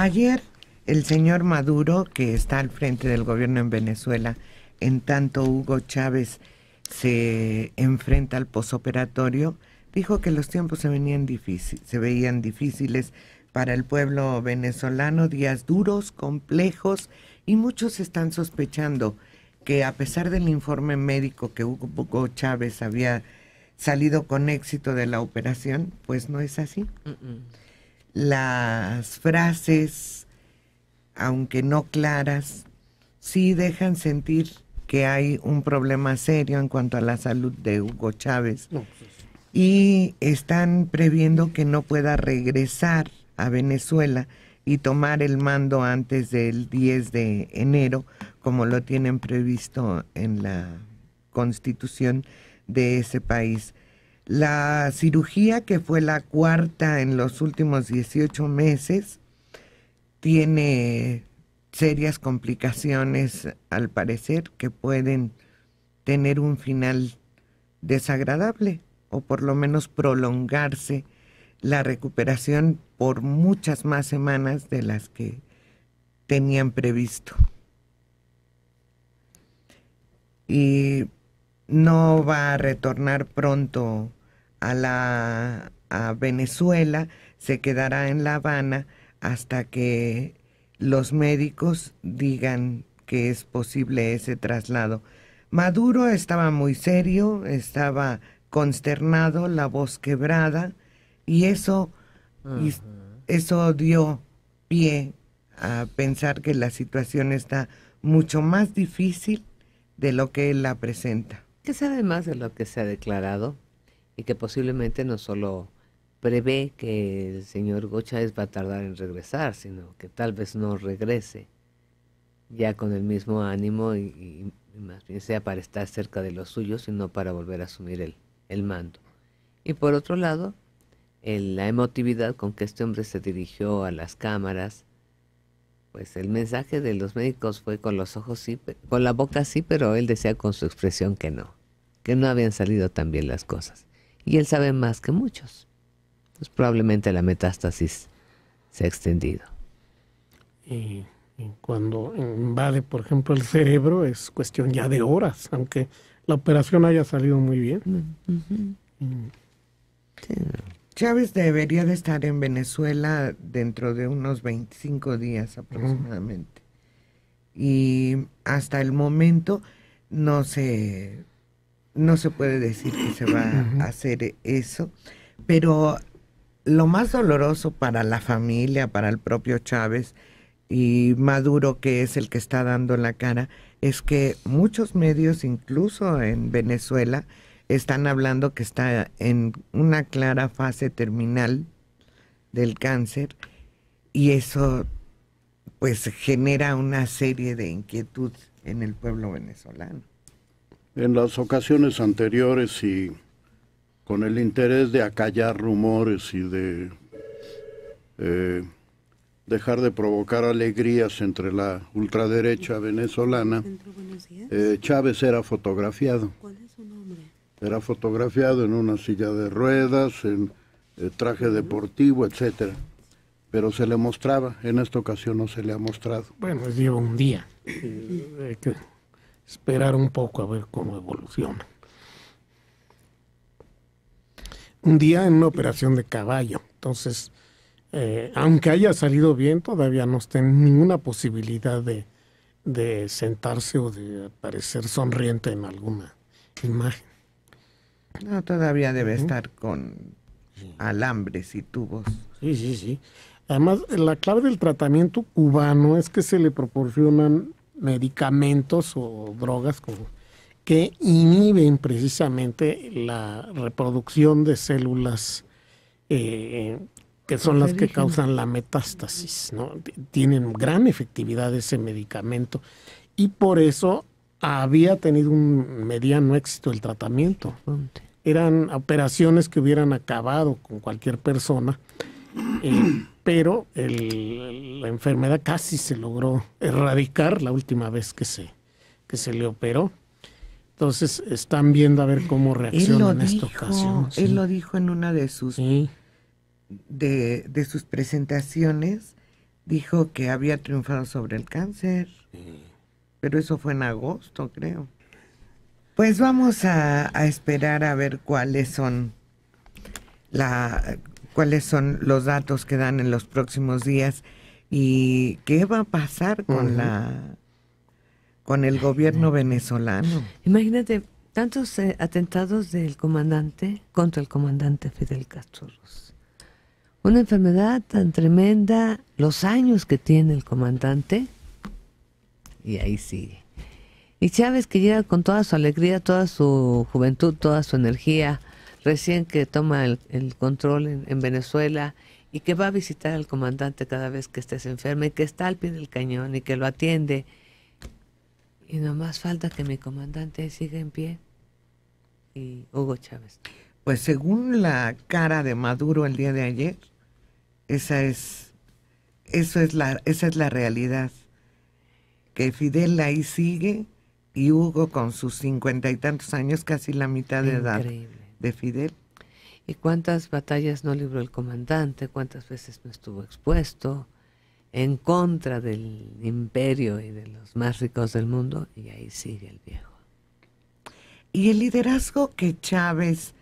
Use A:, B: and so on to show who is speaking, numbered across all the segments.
A: Ayer el señor Maduro, que está al frente del gobierno en Venezuela, en tanto Hugo Chávez se enfrenta al posoperatorio, dijo que los tiempos se, venían difícil, se veían difíciles para el pueblo venezolano, días duros, complejos, y muchos están sospechando que a pesar del informe médico que Hugo Chávez había salido con éxito de la operación, pues no es así las frases, aunque no claras, sí dejan sentir que hay un problema serio en cuanto a la salud de Hugo Chávez pues, y están previendo que no pueda regresar a Venezuela y tomar el mando antes del 10 de enero, como lo tienen previsto en la constitución de ese país. La cirugía, que fue la cuarta en los últimos 18 meses, tiene serias complicaciones, al parecer, que pueden tener un final desagradable o por lo menos prolongarse la recuperación por muchas más semanas de las que tenían previsto. Y no va a retornar pronto a, la, a Venezuela, se quedará en La Habana hasta que los médicos digan que es posible ese traslado. Maduro estaba muy serio, estaba consternado, la voz quebrada, y eso, eso dio pie a pensar que la situación está mucho más
B: difícil de lo que él la presenta. ¿Qué sabe más de lo que se ha declarado? y que posiblemente no solo prevé que el señor Gochaez va a tardar en regresar, sino que tal vez no regrese ya con el mismo ánimo y, más bien sea para estar cerca de los suyos sino para volver a asumir el, mando. Y por otro lado, la emotividad con que este hombre se dirigió a las cámaras, pues el mensaje de los médicos fue con los ojos sí, con la boca sí, pero él decía con su expresión que no, que no habían salido tan bien las cosas
C: y él sabe más que muchos.
B: Pues probablemente la metástasis se ha extendido.
C: Y, cuando invade, por ejemplo, el cerebro, es cuestión ya de horas, aunque la operación haya salido muy bien. Mm, mm. Chávez debería de estar en Venezuela dentro
A: de unos 25 días aproximadamente. Y hasta el momento no se no se puede decir que se va a hacer eso, pero lo más doloroso para la familia, para el propio Chávez y Maduro, que es el que está dando la cara, es que muchos medios, incluso en Venezuela, están hablando que está en una clara fase terminal del cáncer y eso pues genera una serie de inquietud en el pueblo venezolano.
D: En las ocasiones anteriores y con el interés de acallar rumores y de eh, dejar de provocar alegrías entre la ultraderecha venezolana, eh, Chávez era fotografiado. ¿Cuál es su nombre? Era fotografiado en una silla de ruedas, en eh, traje deportivo, etcétera. Pero se le mostraba, en esta ocasión no se le ha mostrado.
C: Bueno, llevo un día esperar un poco a ver cómo evoluciona. Un día en una operación de caballo, entonces, eh, aunque haya salido bien, todavía no está ninguna posibilidad de, sentarse o de parecer sonriente en alguna imagen. No, todavía debe estar con alambres y tubos. Sí, sí, sí. Además, la clave del tratamiento cubano es que se le proporcionan medicamentos o drogas que inhiben precisamente la reproducción de células eh, que son las que causan la metástasis. Tienen gran efectividad ese medicamento y por eso había tenido un mediano éxito el tratamiento. Eran operaciones que hubieran acabado con cualquier persona eh, pero la enfermedad casi se logró erradicar la última vez que se, que se le operó. Entonces están viendo a ver cómo reacciona en esta ocasión. Él lo
A: dijo en una de sus, de, sus presentaciones. Dijo que había triunfado sobre el cáncer. Pero eso fue en agosto, creo. Pues vamos a, a esperar a ver cuáles son la cuáles son los datos que dan en los próximos días y qué va a pasar con la con el
B: gobierno venezolano. Imagínate tantos eh, atentados del comandante contra el comandante Fidel Castro. Una enfermedad tan tremenda, los años que tiene el comandante y ahí sigue. Y Chávez que llega con toda su alegría, toda su juventud, toda su energía recién que toma el, control en, Venezuela y que va a visitar al comandante cada vez que estés enfermo y que está al pie del cañón y que lo atiende. Y nomás falta que mi comandante siga en pie y Hugo Chávez.
A: Pues según la cara de Maduro el día de ayer, esa es, eso es la, esa es la realidad. Que Fidel ahí sigue
B: y Hugo con sus cincuenta y tantos años, casi la mitad de Increíble. edad de Fidel. ¿Y cuántas batallas no libró el comandante? ¿Cuántas veces no estuvo expuesto en contra del imperio y de los más ricos del mundo? Y ahí sigue el viejo. Y el liderazgo que Chávez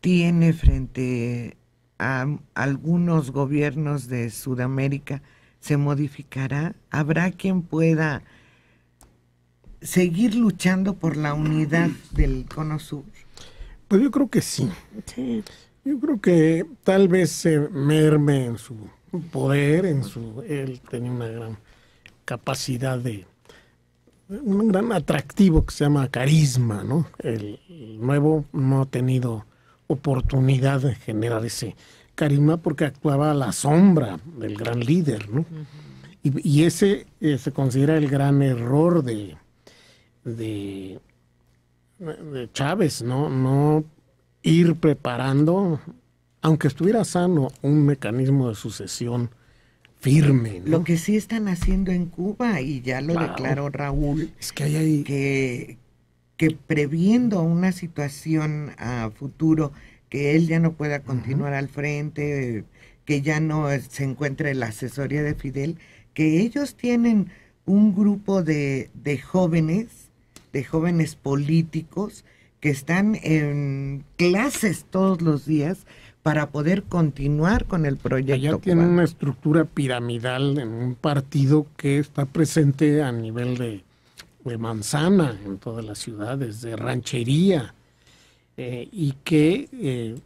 A: tiene frente a algunos gobiernos de Sudamérica se modificará? ¿Habrá quien pueda seguir luchando por la unidad del Cono Sur?
C: Pues yo creo que sí. Yo creo que tal vez se merme en su poder, en su. Él tenía una gran capacidad de. Un gran atractivo que se llama carisma, ¿no? El, nuevo no ha tenido oportunidad de generar ese carisma porque actuaba a la sombra del gran líder, ¿no? y, ese eh, se considera el gran error de, de Chávez, ¿no? No ir preparando, aunque estuviera sano, un mecanismo de sucesión firme. Lo
A: que sí están haciendo en Cuba, y ya lo declaró Raúl, es que, hay que, previendo una situación a futuro, que él ya no pueda continuar al frente, que ya no se encuentre la asesoría de Fidel, que ellos tienen un grupo de, de jóvenes de jóvenes políticos que están en clases todos los días para poder continuar con el proyecto. Allá tiene una estructura
C: piramidal en un partido que está presente a nivel de, manzana en todas las ciudades, de ranchería, eh, y que eh,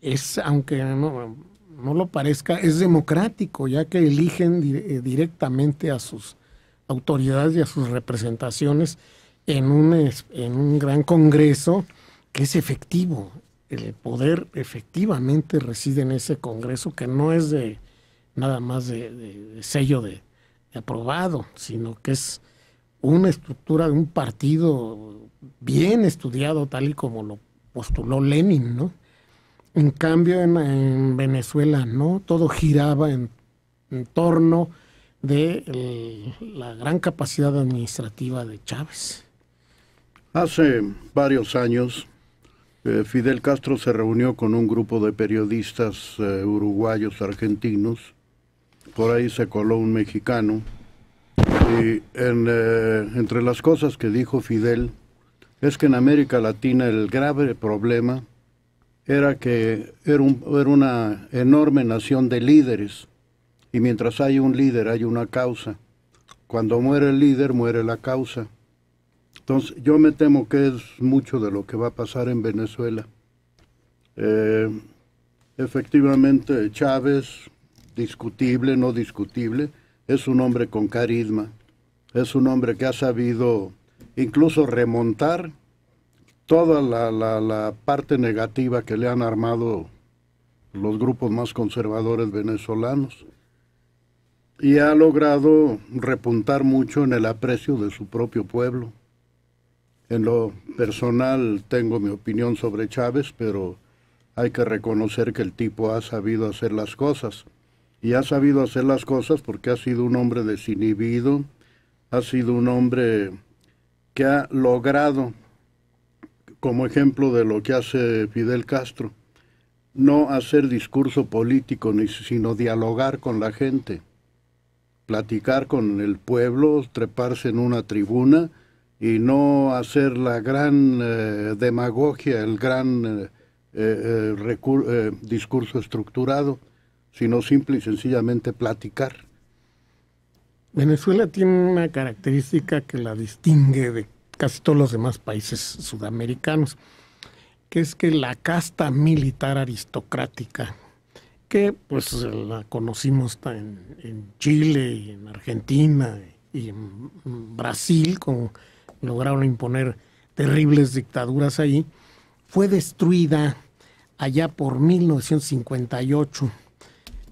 C: es, aunque no, lo parezca, es democrático, ya que eligen eh, directamente a sus autoridades y a sus representaciones en un, en un gran congreso que es efectivo. El poder efectivamente reside en ese congreso que no es de nada más de, sello de, aprobado, sino que es una estructura de un partido bien estudiado, tal y como lo postuló Lenin, ¿no? En cambio, en, Venezuela, ¿no? Todo giraba en, torno de la gran capacidad administrativa de
D: Chávez. Hace varios años, eh, Fidel Castro se reunió con un grupo de periodistas eh, uruguayos, argentinos. Por ahí se coló un mexicano. Y eh, entre las cosas que dijo Fidel es que en América Latina el grave problema era que era, era una enorme nación de líderes. Y mientras hay un líder, hay una causa. Cuando muere el líder, muere la causa. Entonces, yo me temo que es mucho de lo que va a pasar en Venezuela. Eh, efectivamente, Chávez, discutible, no discutible, es un hombre con carisma, es un hombre que ha sabido incluso remontar toda la, la parte negativa que le han armado los grupos más conservadores venezolanos y ha logrado repuntar mucho en el aprecio de su propio pueblo. En lo personal tengo mi opinión sobre Chávez, pero hay que reconocer que el tipo ha sabido hacer las cosas. Y ha sabido hacer las cosas porque ha sido un hombre desinhibido, ha sido un hombre que ha logrado, como ejemplo de lo que hace Fidel Castro, no hacer discurso político, sino dialogar con la gente, platicar con el pueblo, treparse en una tribuna y no hacer la gran eh, demagogia, el gran eh, eh, discurso estructurado, sino simple y sencillamente platicar.
C: Venezuela tiene una característica que la distingue de casi todos los demás países sudamericanos, que es que la casta militar aristocrática, que pues la conocimos en, en Chile, y en Argentina y en Brasil, con lograron imponer terribles dictaduras ahí, fue destruida allá por 1958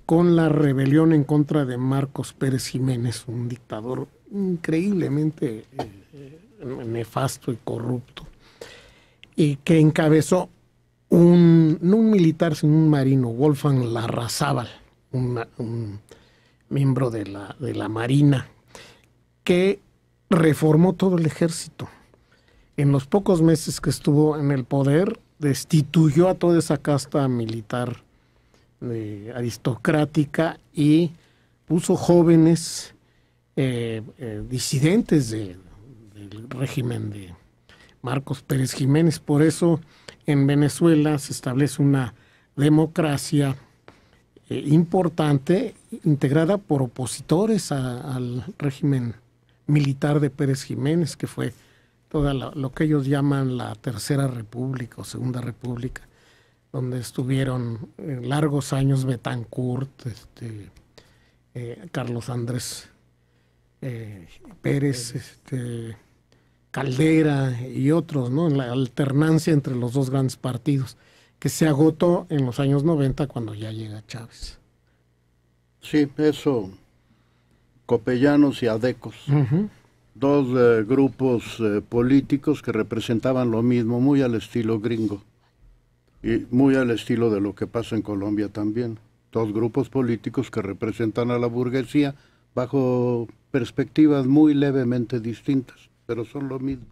C: con la rebelión en contra de Marcos Pérez Jiménez, un dictador increíblemente eh, eh, nefasto y corrupto, y que encabezó un, no un militar, sino un marino, Wolfgang Larrazábal, un, miembro de la, de la Marina, que reformó todo el ejército. En los pocos meses que estuvo en el poder, destituyó a toda esa casta militar eh, aristocrática y puso jóvenes eh, eh, disidentes del régimen de Marcos Pérez Jiménez. Por eso en Venezuela se establece una democracia importante integrada por opositores al régimen militar de Pérez Jiménez, que fue toda lo que ellos llaman la Tercera República o Segunda República, donde estuvieron eh, largos años Betancourt, este, eh, Carlos Andrés eh, Pérez, este, Caldera y otros, ¿no? En la alternancia entre los dos grandes partidos, que se agotó en los años 90 cuando ya llega Chávez.
D: Sí, eso copellanos y adecos, dos eh, grupos eh, políticos que representaban lo mismo, muy al estilo gringo y muy al estilo de lo que pasa en Colombia también. Dos grupos políticos que representan a la burguesía bajo perspectivas muy levemente distintas, pero son lo mismo.